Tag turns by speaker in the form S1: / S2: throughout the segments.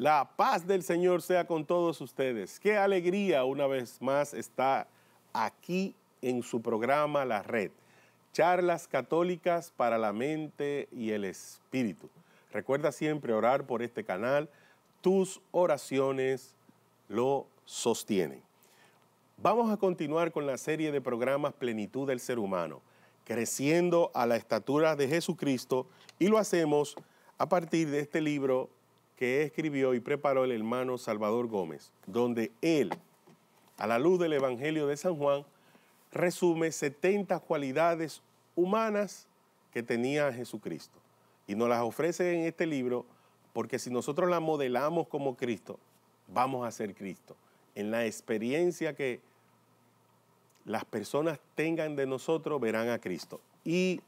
S1: La paz del Señor sea con todos ustedes. Qué alegría una vez más está aquí en su programa La Red. Charlas católicas para la mente y el espíritu. Recuerda siempre orar por este canal. Tus oraciones lo sostienen. Vamos a continuar con la serie de programas Plenitud del Ser Humano, creciendo a la estatura de Jesucristo y lo hacemos a partir de este libro que escribió y preparó el hermano Salvador Gómez, donde él, a la luz del Evangelio de San Juan, resume 70 cualidades humanas que tenía Jesucristo. Y nos las ofrece en este libro porque si nosotros las modelamos como Cristo, vamos a ser Cristo. En la experiencia que las personas tengan de nosotros, verán a Cristo. Y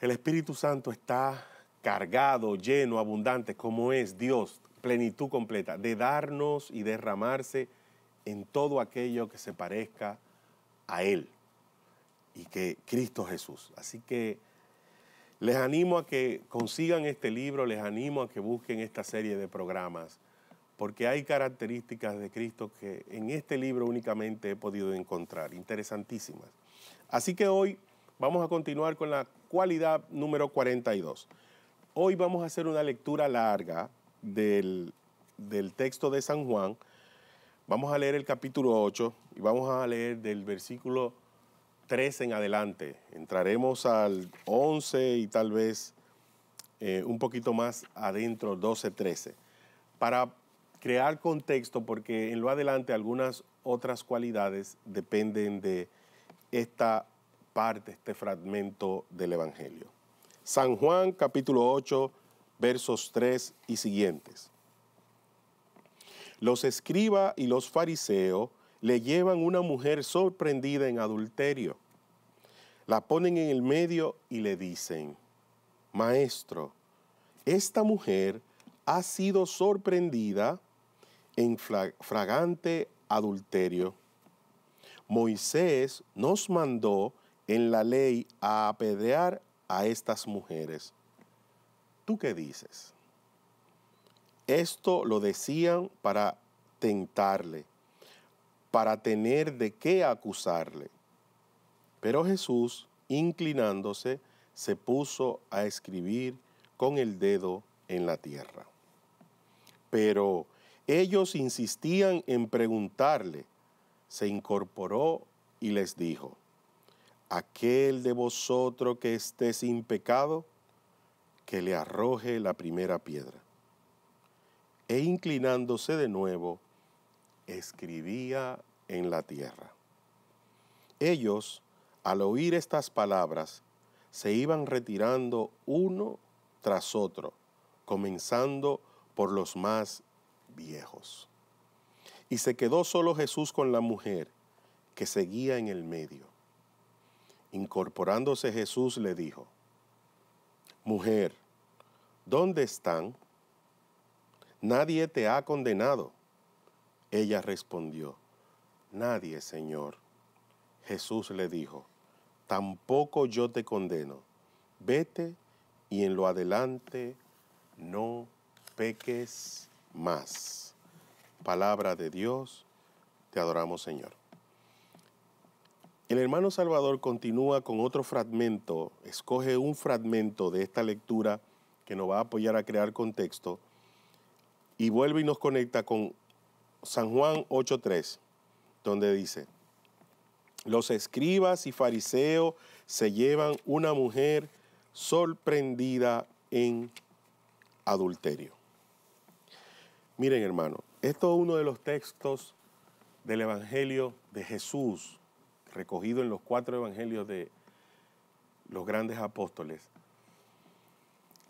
S1: el Espíritu Santo está cargado, lleno, abundante, como es Dios, plenitud completa, de darnos y derramarse en todo aquello que se parezca a Él y que Cristo Jesús. Así que les animo a que consigan este libro, les animo a que busquen esta serie de programas, porque hay características de Cristo que en este libro únicamente he podido encontrar, interesantísimas. Así que hoy vamos a continuar con la cualidad número 42. Hoy vamos a hacer una lectura larga del, texto de San Juan. Vamos a leer el capítulo 8 y vamos a leer del versículo 13 en adelante. Entraremos al 11 y tal vez eh, un poquito más adentro, 12, 13. Para crear contexto, porque en lo adelante algunas otras cualidades dependen de esta parte, este fragmento del Evangelio. San Juan capítulo 8, versos 3 y siguientes. Los escribas y los fariseos le llevan una mujer sorprendida en adulterio. La ponen en el medio y le dicen, Maestro, esta mujer ha sido sorprendida en fragante adulterio. Moisés nos mandó en la ley a apedrear a estas mujeres. ¿Tú qué dices? Esto lo decían para tentarle, para tener de qué acusarle. Pero Jesús, inclinándose, se puso a escribir con el dedo en la tierra. Pero ellos insistían en preguntarle. Se incorporó y les dijo, aquel de vosotros que esté sin pecado, que le arroje la primera piedra. E inclinándose de nuevo, escribía en la tierra. Ellos, al oír estas palabras, se iban retirando uno tras otro, comenzando por los más viejos. Y se quedó solo Jesús con la mujer que seguía en el medio. Incorporándose Jesús le dijo, Mujer, ¿dónde están? Nadie te ha condenado. Ella respondió, Nadie, Señor. Jesús le dijo, Tampoco yo te condeno. Vete y en lo adelante no peques más. Palabra de Dios, te adoramos Señor. El hermano Salvador continúa con otro fragmento, escoge un fragmento de esta lectura que nos va a apoyar a crear contexto y vuelve y nos conecta con San Juan 8.3, donde dice, los escribas y fariseos se llevan una mujer sorprendida en adulterio. Miren hermano, esto es uno de los textos del Evangelio de Jesús recogido en los cuatro evangelios de los grandes apóstoles,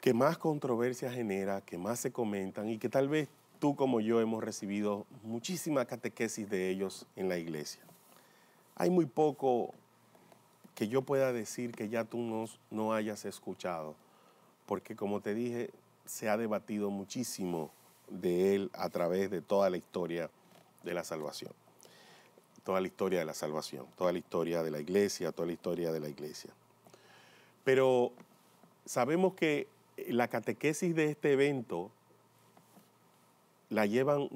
S1: que más controversia genera, que más se comentan y que tal vez tú como yo hemos recibido muchísima catequesis de ellos en la iglesia. Hay muy poco que yo pueda decir que ya tú no, no hayas escuchado, porque como te dije, se ha debatido muchísimo de él a través de toda la historia de la salvación toda la historia de la salvación, toda la historia de la iglesia, toda la historia de la iglesia. Pero sabemos que la catequesis de este evento la llevan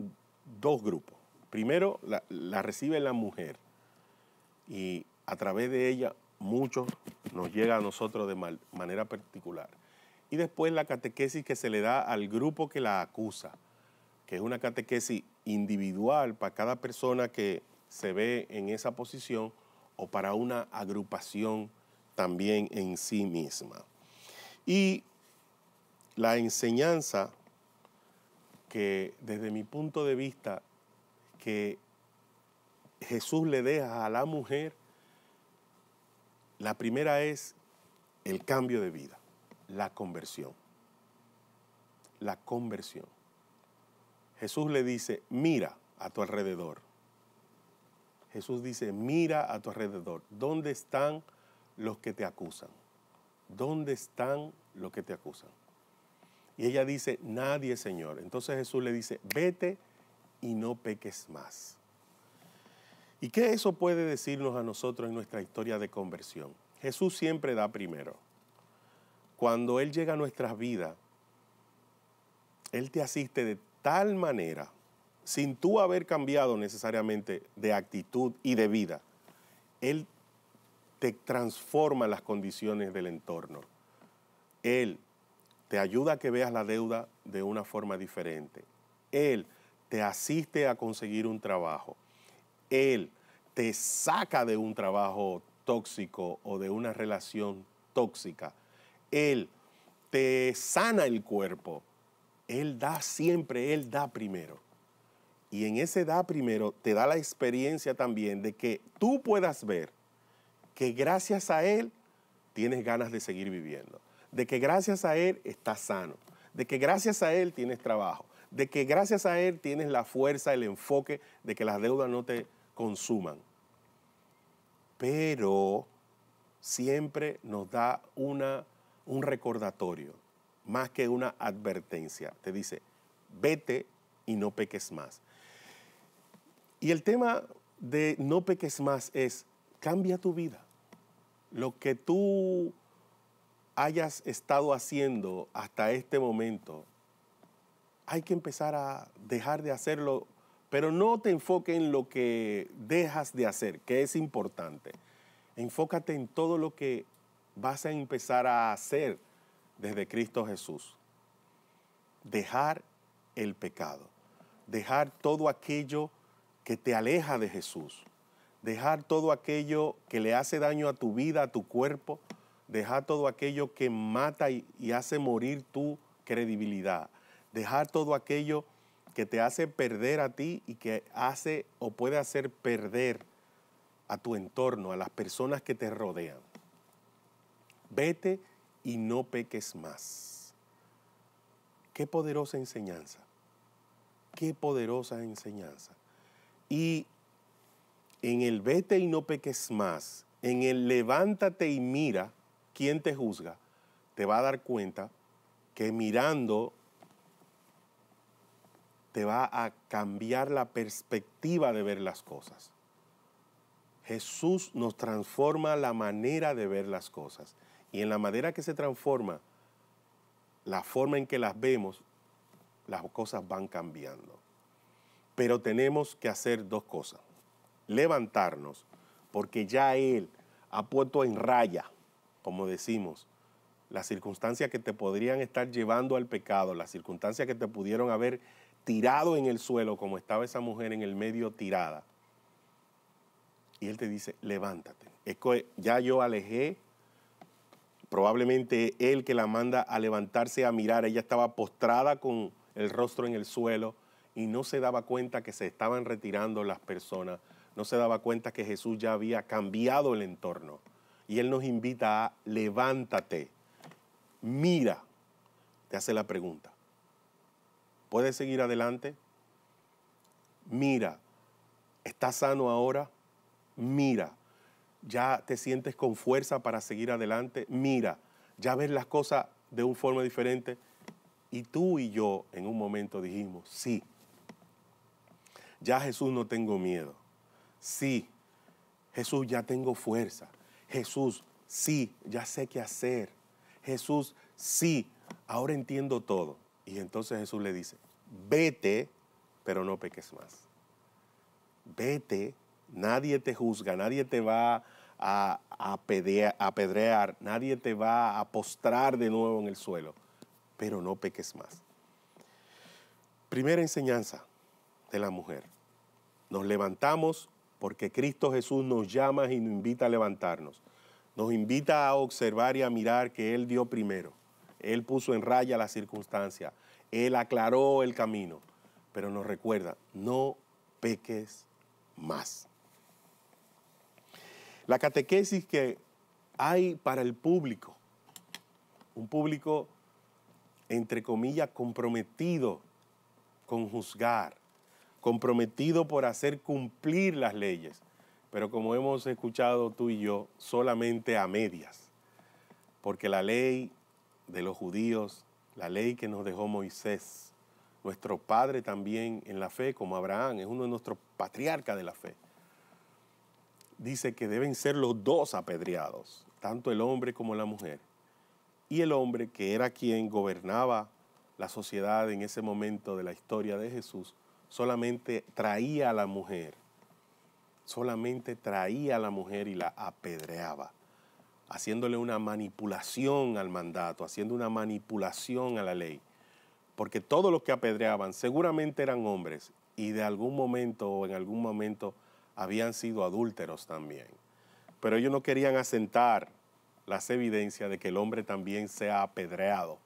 S1: dos grupos. Primero, la, recibe la mujer y a través de ella muchos nos llega a nosotros de manera particular. Y después la catequesis que se le da al grupo que la acusa, que es una catequesis individual para cada persona que, se ve en esa posición o para una agrupación también en sí misma. Y la enseñanza que desde mi punto de vista que Jesús le deja a la mujer, la primera es el cambio de vida, la conversión. La conversión. Jesús le dice, mira a tu alrededor Jesús dice, mira a tu alrededor, ¿dónde están los que te acusan? ¿Dónde están los que te acusan? Y ella dice, nadie, Señor. Entonces Jesús le dice, vete y no peques más. ¿Y qué eso puede decirnos a nosotros en nuestra historia de conversión? Jesús siempre da primero. Cuando Él llega a nuestras vidas, Él te asiste de tal manera sin tú haber cambiado necesariamente de actitud y de vida, Él te transforma las condiciones del entorno. Él te ayuda a que veas la deuda de una forma diferente. Él te asiste a conseguir un trabajo. Él te saca de un trabajo tóxico o de una relación tóxica. Él te sana el cuerpo. Él da siempre, Él da primero. Y en esa edad primero te da la experiencia también de que tú puedas ver que gracias a Él tienes ganas de seguir viviendo, de que gracias a Él estás sano, de que gracias a Él tienes trabajo, de que gracias a Él tienes la fuerza, el enfoque de que las deudas no te consuman. Pero siempre nos da una, un recordatorio, más que una advertencia. Te dice, vete y no peques más. Y el tema de no peques más es, cambia tu vida. Lo que tú hayas estado haciendo hasta este momento, hay que empezar a dejar de hacerlo, pero no te enfoques en lo que dejas de hacer, que es importante. Enfócate en todo lo que vas a empezar a hacer desde Cristo Jesús. Dejar el pecado, dejar todo aquello que te aleja de Jesús. Dejar todo aquello que le hace daño a tu vida, a tu cuerpo. Dejar todo aquello que mata y, hace morir tu credibilidad. Dejar todo aquello que te hace perder a ti y que hace o puede hacer perder a tu entorno, a las personas que te rodean. Vete y no peques más. Qué poderosa enseñanza. Qué poderosa enseñanza. Y en el vete y no peques más, en el levántate y mira, ¿quién te juzga, te va a dar cuenta que mirando te va a cambiar la perspectiva de ver las cosas. Jesús nos transforma la manera de ver las cosas. Y en la manera que se transforma, la forma en que las vemos, las cosas van cambiando. Pero tenemos que hacer dos cosas. Levantarnos, porque ya Él ha puesto en raya, como decimos, las circunstancias que te podrían estar llevando al pecado, las circunstancias que te pudieron haber tirado en el suelo, como estaba esa mujer en el medio tirada. Y Él te dice, levántate. ya yo alejé, probablemente Él que la manda a levantarse a mirar, ella estaba postrada con el rostro en el suelo y no se daba cuenta que se estaban retirando las personas, no se daba cuenta que Jesús ya había cambiado el entorno. Y Él nos invita a levántate, mira, te hace la pregunta. ¿Puedes seguir adelante? Mira, ¿estás sano ahora? Mira, ¿ya te sientes con fuerza para seguir adelante? Mira, ¿ya ves las cosas de una forma diferente? Y tú y yo en un momento dijimos, sí, ya Jesús no tengo miedo. Sí, Jesús ya tengo fuerza. Jesús, sí, ya sé qué hacer. Jesús, sí, ahora entiendo todo. Y entonces Jesús le dice, vete, pero no peques más. Vete, nadie te juzga, nadie te va a, apedrear, nadie te va a postrar de nuevo en el suelo, pero no peques más. Primera enseñanza de la mujer. Nos levantamos porque Cristo Jesús nos llama y nos invita a levantarnos. Nos invita a observar y a mirar que Él dio primero. Él puso en raya la circunstancia. Él aclaró el camino. Pero nos recuerda, no peques más. La catequesis que hay para el público, un público entre comillas comprometido con juzgar, comprometido por hacer cumplir las leyes, pero como hemos escuchado tú y yo, solamente a medias, porque la ley de los judíos, la ley que nos dejó Moisés, nuestro padre también en la fe, como Abraham, es uno de nuestros patriarcas de la fe, dice que deben ser los dos apedreados, tanto el hombre como la mujer. Y el hombre, que era quien gobernaba la sociedad en ese momento de la historia de Jesús, solamente traía a la mujer, solamente traía a la mujer y la apedreaba, haciéndole una manipulación al mandato, haciendo una manipulación a la ley, porque todos los que apedreaban seguramente eran hombres y de algún momento o en algún momento habían sido adúlteros también. Pero ellos no querían asentar las evidencias de que el hombre también sea apedreado,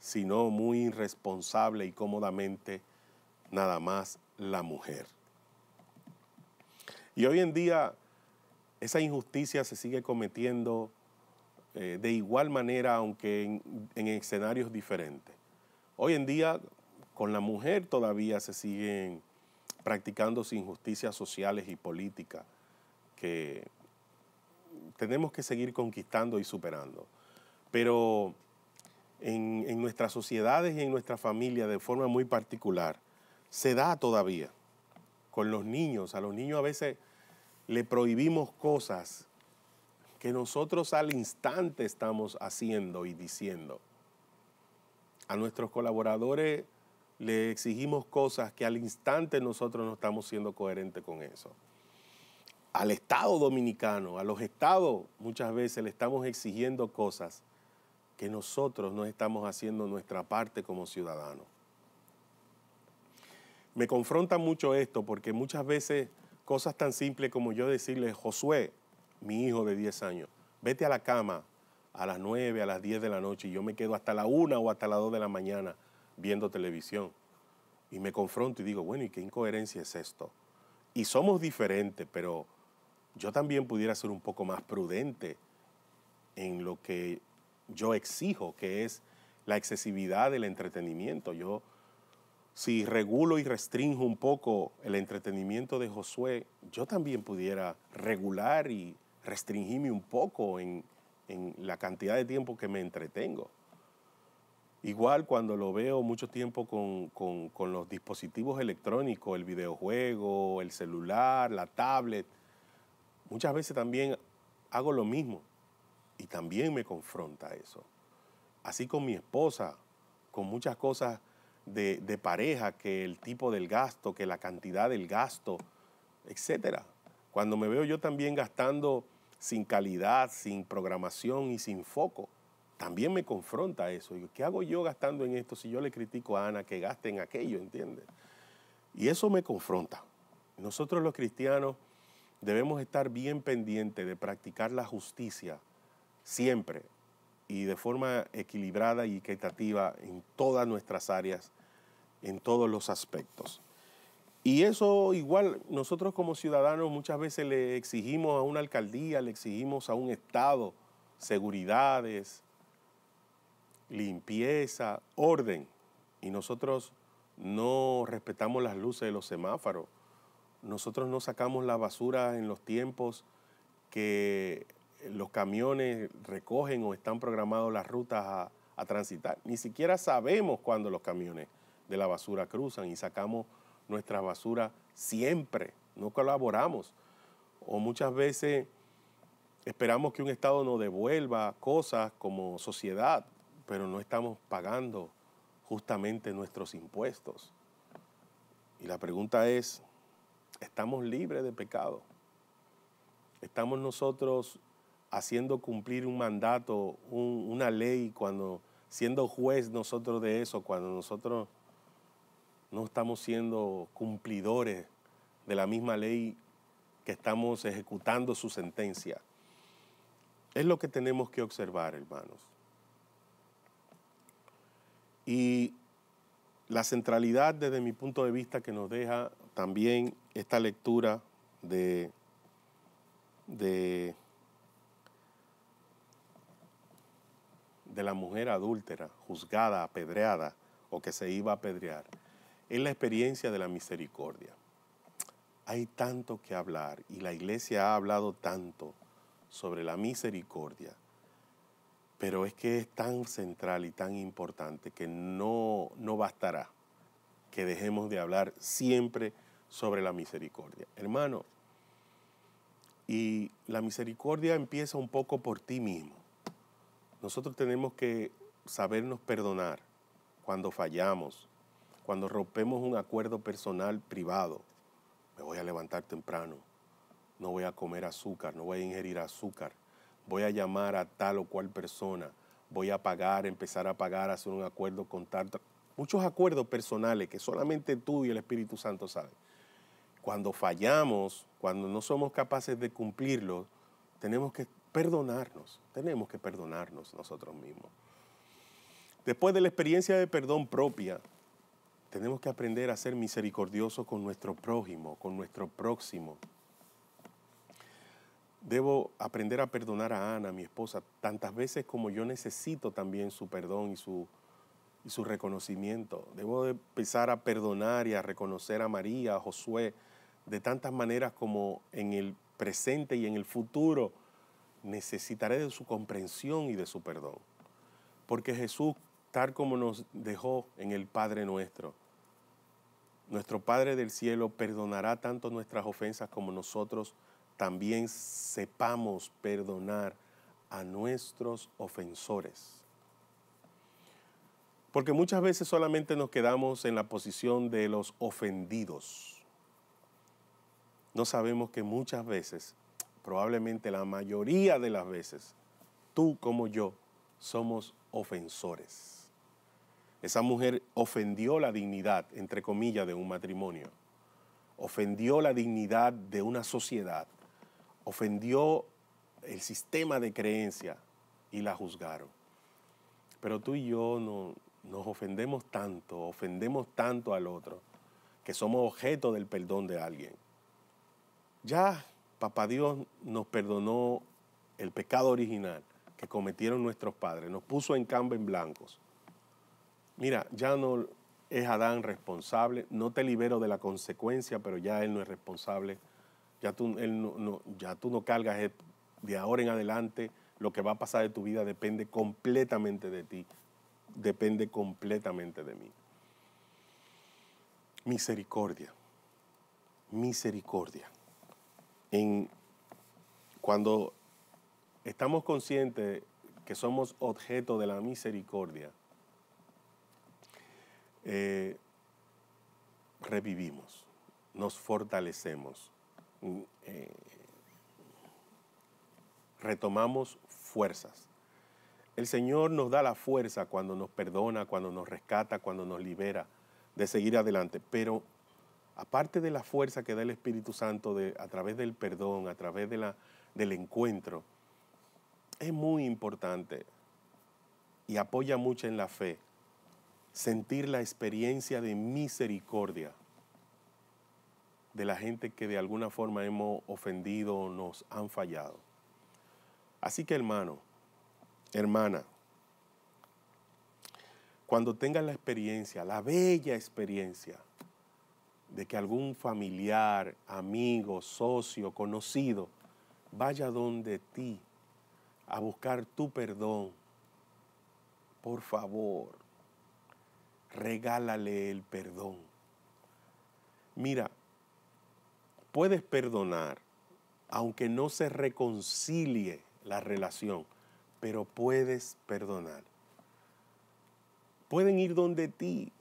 S1: sino muy irresponsable y cómodamente nada más la mujer. Y hoy en día esa injusticia se sigue cometiendo eh, de igual manera, aunque en, escenarios diferentes. Hoy en día con la mujer todavía se siguen practicando injusticias sociales y políticas que tenemos que seguir conquistando y superando. Pero en, en, nuestras sociedades y en nuestra familia de forma muy particular, se da todavía con los niños. A los niños a veces le prohibimos cosas que nosotros al instante estamos haciendo y diciendo. A nuestros colaboradores le exigimos cosas que al instante nosotros no estamos siendo coherentes con eso. Al Estado dominicano, a los estados muchas veces le estamos exigiendo cosas que nosotros no estamos haciendo nuestra parte como ciudadanos me confronta mucho esto porque muchas veces cosas tan simples como yo decirle, Josué, mi hijo de 10 años, vete a la cama a las 9, a las 10 de la noche y yo me quedo hasta la 1 o hasta la 2 de la mañana viendo televisión. Y me confronto y digo, bueno, ¿y qué incoherencia es esto? Y somos diferentes, pero yo también pudiera ser un poco más prudente en lo que yo exijo, que es la excesividad del entretenimiento. Yo si regulo y restringo un poco el entretenimiento de Josué, yo también pudiera regular y restringirme un poco en, la cantidad de tiempo que me entretengo. Igual cuando lo veo mucho tiempo con, con, los dispositivos electrónicos, el videojuego, el celular, la tablet, muchas veces también hago lo mismo y también me confronta eso. Así con mi esposa, con muchas cosas de, pareja, que el tipo del gasto, que la cantidad del gasto, etcétera. Cuando me veo yo también gastando sin calidad, sin programación y sin foco, también me confronta eso. ¿Qué hago yo gastando en esto si yo le critico a Ana que gaste en aquello, entiendes? Y eso me confronta. Nosotros los cristianos debemos estar bien pendientes de practicar la justicia siempre y de forma equilibrada y equitativa en todas nuestras áreas, en todos los aspectos. Y eso igual nosotros como ciudadanos muchas veces le exigimos a una alcaldía, le exigimos a un Estado seguridades, limpieza, orden. Y nosotros no respetamos las luces de los semáforos. Nosotros no sacamos la basura en los tiempos que los camiones recogen o están programados las rutas a, transitar. Ni siquiera sabemos cuándo los camiones de la basura cruzan y sacamos nuestra basura siempre, no colaboramos. O muchas veces esperamos que un Estado nos devuelva cosas como sociedad, pero no estamos pagando justamente nuestros impuestos. Y la pregunta es, ¿estamos libres de pecado? ¿Estamos nosotros haciendo cumplir un mandato, una ley, cuando siendo juez nosotros de eso, cuando nosotros no estamos siendo cumplidores de la misma ley que estamos ejecutando su sentencia. Es lo que tenemos que observar, hermanos. Y la centralidad desde mi punto de vista que nos deja también esta lectura de, de de la mujer adúltera, juzgada, apedreada o que se iba a apedrear, es la experiencia de la misericordia. Hay tanto que hablar y la iglesia ha hablado tanto sobre la misericordia, pero es que es tan central y tan importante que no, no bastará que dejemos de hablar siempre sobre la misericordia. Hermano, y la misericordia empieza un poco por ti mismo. Nosotros tenemos que sabernos perdonar cuando fallamos, cuando rompemos un acuerdo personal privado. Me voy a levantar temprano, no voy a comer azúcar, no voy a ingerir azúcar, voy a llamar a tal o cual persona, voy a pagar, empezar a pagar, hacer un acuerdo con tal. Muchos acuerdos personales que solamente tú y el Espíritu Santo saben. Cuando fallamos, cuando no somos capaces de cumplirlos, tenemos que Perdonarnos. Tenemos que perdonarnos nosotros mismos. Después de la experiencia de perdón propia, tenemos que aprender a ser misericordiosos con nuestro prójimo, con nuestro próximo. Debo aprender a perdonar a Ana, mi esposa, tantas veces como yo necesito también su perdón y su, su reconocimiento. Debo empezar a perdonar y a reconocer a María, a Josué, de tantas maneras como en el presente y en el futuro necesitaré de su comprensión y de su perdón. Porque Jesús, tal como nos dejó en el Padre nuestro, nuestro Padre del cielo perdonará tanto nuestras ofensas como nosotros también sepamos perdonar a nuestros ofensores. Porque muchas veces solamente nos quedamos en la posición de los ofendidos. No sabemos que muchas veces probablemente la mayoría de las veces, tú como yo somos ofensores. Esa mujer ofendió la dignidad, entre comillas, de un matrimonio, ofendió la dignidad de una sociedad, ofendió el sistema de creencia y la juzgaron. Pero tú y yo no, nos ofendemos tanto, ofendemos tanto al otro, que somos objeto del perdón de alguien. Ya Papá Dios nos perdonó el pecado original que cometieron nuestros padres, nos puso en cambio en blancos. Mira, ya no es Adán responsable, no te libero de la consecuencia, pero ya él no es responsable, ya tú, no, ya tú no cargas de ahora en adelante, lo que va a pasar de tu vida depende completamente de ti, depende completamente de mí. Misericordia, misericordia en, cuando estamos conscientes que somos objeto de la misericordia, eh, revivimos, nos fortalecemos, mm, eh, retomamos fuerzas. El Señor nos da la fuerza cuando nos perdona, cuando nos rescata, cuando nos libera de seguir adelante, pero aparte de la fuerza que da el Espíritu Santo a través del perdón, a través de la, del encuentro, es muy importante y apoya mucho en la fe sentir la experiencia de misericordia de la gente que de alguna forma hemos ofendido o nos han fallado. Así que hermano, hermana, cuando tengas la experiencia, la bella experiencia de que algún familiar, amigo, socio, conocido, vaya donde ti a buscar tu perdón. Por favor, regálale el perdón. Mira, puedes perdonar aunque no se reconcilie la relación, pero puedes perdonar. Pueden ir donde ti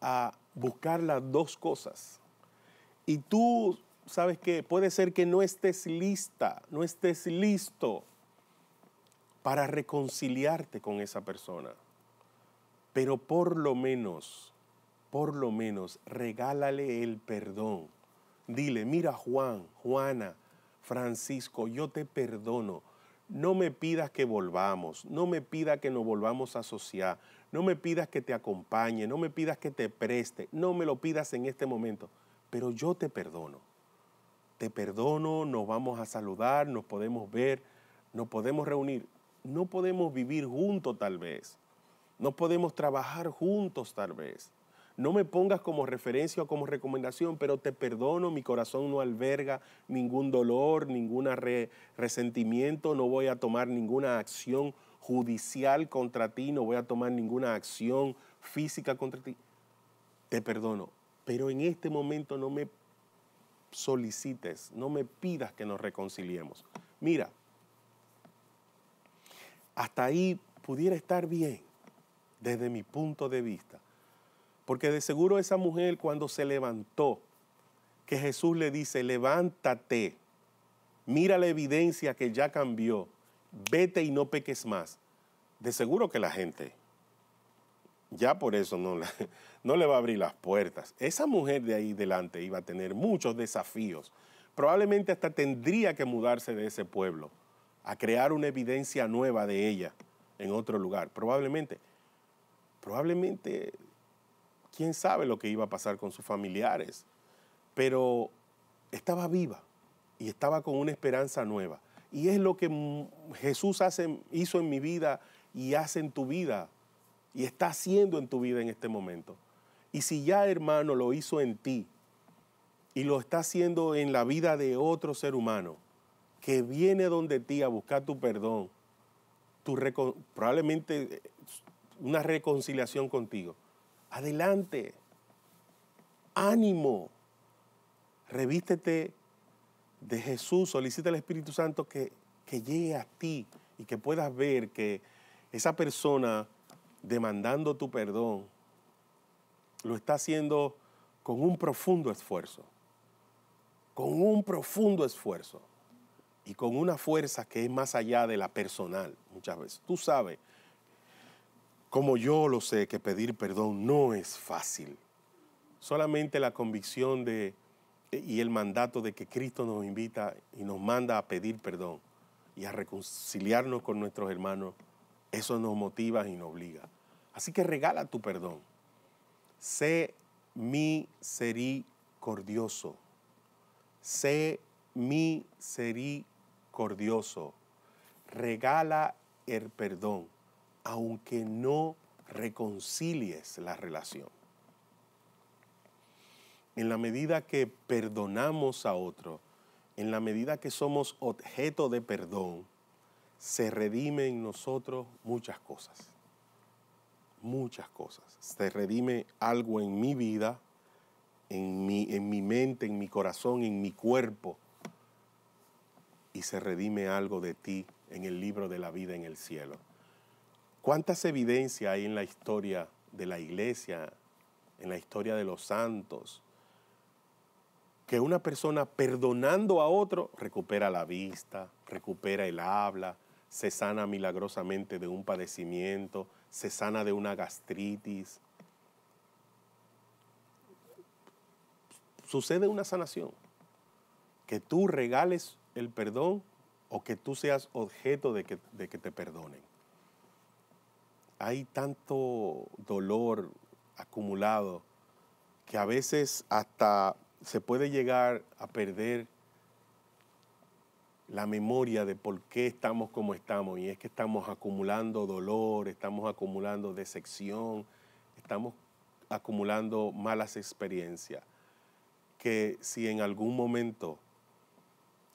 S1: a buscar las dos cosas. Y tú sabes que puede ser que no estés lista, no estés listo para reconciliarte con esa persona. Pero por lo menos, por lo menos, regálale el perdón. Dile, mira Juan, Juana, Francisco, yo te perdono. No me pidas que volvamos, no me pida que nos volvamos a asociar, no me pidas que te acompañe, no me pidas que te preste, no me lo pidas en este momento, pero yo te perdono. Te perdono, nos vamos a saludar, nos podemos ver, nos podemos reunir. No podemos vivir juntos tal vez, no podemos trabajar juntos tal vez. No me pongas como referencia o como recomendación, pero te perdono, mi corazón no alberga ningún dolor, ningún resentimiento, no voy a tomar ninguna acción judicial contra ti, no voy a tomar ninguna acción física contra ti. Te perdono, pero en este momento no me solicites, no me pidas que nos reconciliemos. Mira, hasta ahí pudiera estar bien desde mi punto de vista, porque de seguro esa mujer cuando se levantó, que Jesús le dice, levántate, mira la evidencia que ya cambió, vete y no peques más. De seguro que la gente ya por eso no, le va a abrir las puertas. Esa mujer de ahí delante iba a tener muchos desafíos. Probablemente hasta tendría que mudarse de ese pueblo a crear una evidencia nueva de ella en otro lugar. Probablemente, probablemente, quién sabe lo que iba a pasar con sus familiares, pero estaba viva y estaba con una esperanza nueva. Y es lo que Jesús hace, hizo en mi vida y hace en tu vida y está haciendo en tu vida en este momento. Y si ya hermano lo hizo en ti y lo está haciendo en la vida de otro ser humano que viene donde ti a buscar tu perdón, tu probablemente eh, una reconciliación contigo, adelante, ánimo, revístete de Jesús, solicita al Espíritu Santo que, que llegue a ti y que puedas ver que esa persona demandando tu perdón lo está haciendo con un profundo esfuerzo, con un profundo esfuerzo y con una fuerza que es más allá de la personal muchas veces. Tú sabes, como yo lo sé, que pedir perdón no es fácil. Solamente la convicción de, y el mandato de que Cristo nos invita y nos manda a pedir perdón y a reconciliarnos con nuestros hermanos, eso nos motiva y nos obliga. Así que regala tu perdón. Sé misericordioso. Sé misericordioso. Regala el perdón, aunque no reconcilies la relación en la medida que perdonamos a otro, en la medida que somos objeto de perdón, se redime en nosotros muchas cosas. Muchas cosas. Se redime algo en mi vida, en mi, en mi mente, en mi corazón, en mi cuerpo. Y se redime algo de ti en el libro de la vida en el cielo. ¿Cuántas evidencias hay en la historia de la iglesia, en la historia de los santos, que una persona perdonando a otro recupera la vista, recupera el habla, se sana milagrosamente de un padecimiento, se sana de una gastritis. Sucede una sanación. Que tú regales el perdón o que tú seas objeto de que, de que te perdonen. Hay tanto dolor acumulado que a veces hasta se puede llegar a perder la memoria de por qué estamos como estamos. Y es que estamos acumulando dolor, estamos acumulando decepción, estamos acumulando malas experiencias. Que si en algún momento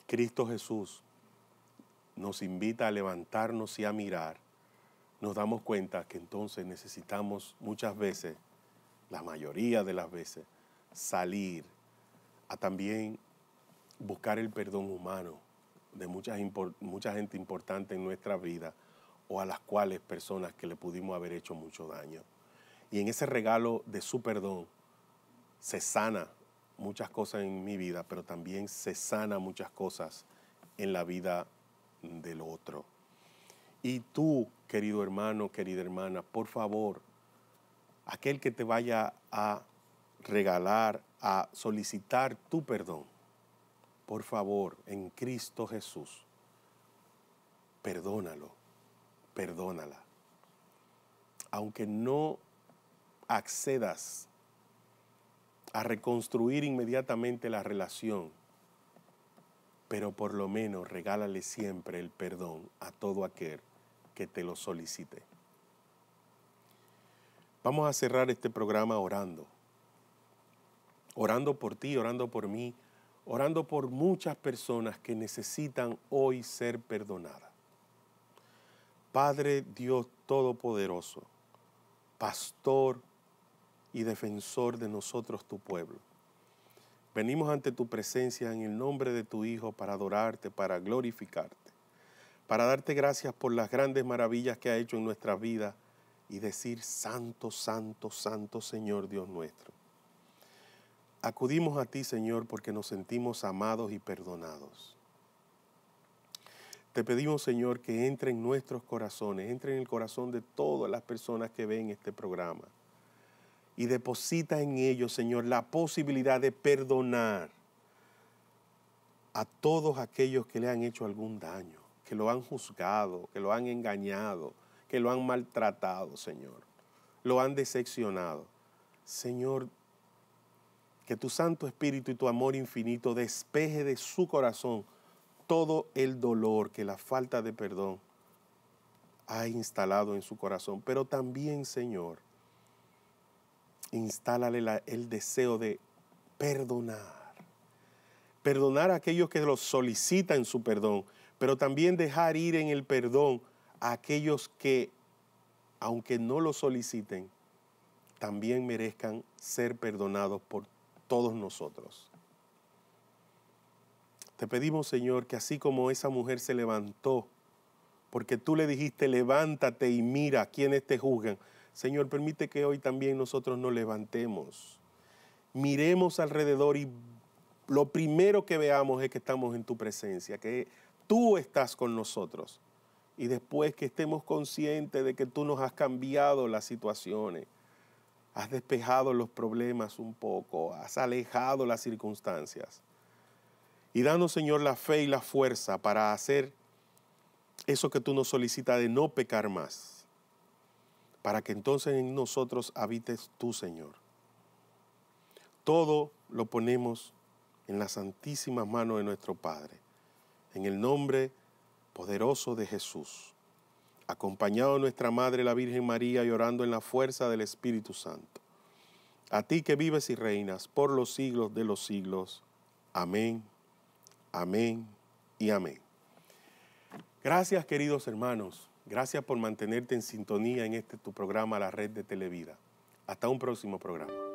S1: Cristo Jesús nos invita a levantarnos y a mirar, nos damos cuenta que entonces necesitamos muchas veces, la mayoría de las veces, salir a también buscar el perdón humano de muchas mucha gente importante en nuestra vida o a las cuales personas que le pudimos haber hecho mucho daño. Y en ese regalo de su perdón se sana muchas cosas en mi vida, pero también se sana muchas cosas en la vida del otro. Y tú, querido hermano, querida hermana, por favor, aquel que te vaya a regalar a solicitar tu perdón, por favor, en Cristo Jesús, perdónalo, perdónala. Aunque no accedas a reconstruir inmediatamente la relación, pero por lo menos regálale siempre el perdón a todo aquel que te lo solicite. Vamos a cerrar este programa orando orando por ti, orando por mí, orando por muchas personas que necesitan hoy ser perdonadas. Padre Dios Todopoderoso, pastor y defensor de nosotros tu pueblo. Venimos ante tu presencia en el nombre de tu Hijo para adorarte, para glorificarte, para darte gracias por las grandes maravillas que ha hecho en nuestra vida y decir, Santo, Santo, Santo Señor Dios nuestro. Acudimos a ti, Señor, porque nos sentimos amados y perdonados. Te pedimos, Señor, que entre en nuestros corazones, entre en el corazón de todas las personas que ven este programa. Y deposita en ellos, Señor, la posibilidad de perdonar a todos aquellos que le han hecho algún daño, que lo han juzgado, que lo han engañado, que lo han maltratado, Señor. Lo han decepcionado. Señor, que tu Santo Espíritu y tu amor infinito despeje de su corazón todo el dolor que la falta de perdón ha instalado en su corazón. Pero también, Señor, instálale el deseo de perdonar. Perdonar a aquellos que lo solicitan su perdón, pero también dejar ir en el perdón a aquellos que, aunque no lo soliciten, también merezcan ser perdonados por todos nosotros. Te pedimos, Señor, que así como esa mujer se levantó, porque tú le dijiste, levántate y mira quienes te juzgan, Señor, permite que hoy también nosotros nos levantemos, miremos alrededor y lo primero que veamos es que estamos en tu presencia, que tú estás con nosotros. Y después que estemos conscientes de que tú nos has cambiado las situaciones, has despejado los problemas un poco, has alejado las circunstancias. Y danos, Señor, la fe y la fuerza para hacer eso que tú nos solicitas de no pecar más, para que entonces en nosotros habites tú, Señor. Todo lo ponemos en las santísimas manos de nuestro Padre, en el nombre poderoso de Jesús acompañado nuestra Madre la Virgen María llorando orando en la fuerza del Espíritu Santo. A ti que vives y reinas por los siglos de los siglos. Amén, amén y amén. Gracias queridos hermanos, gracias por mantenerte en sintonía en este tu programa La Red de Televida. Hasta un próximo programa.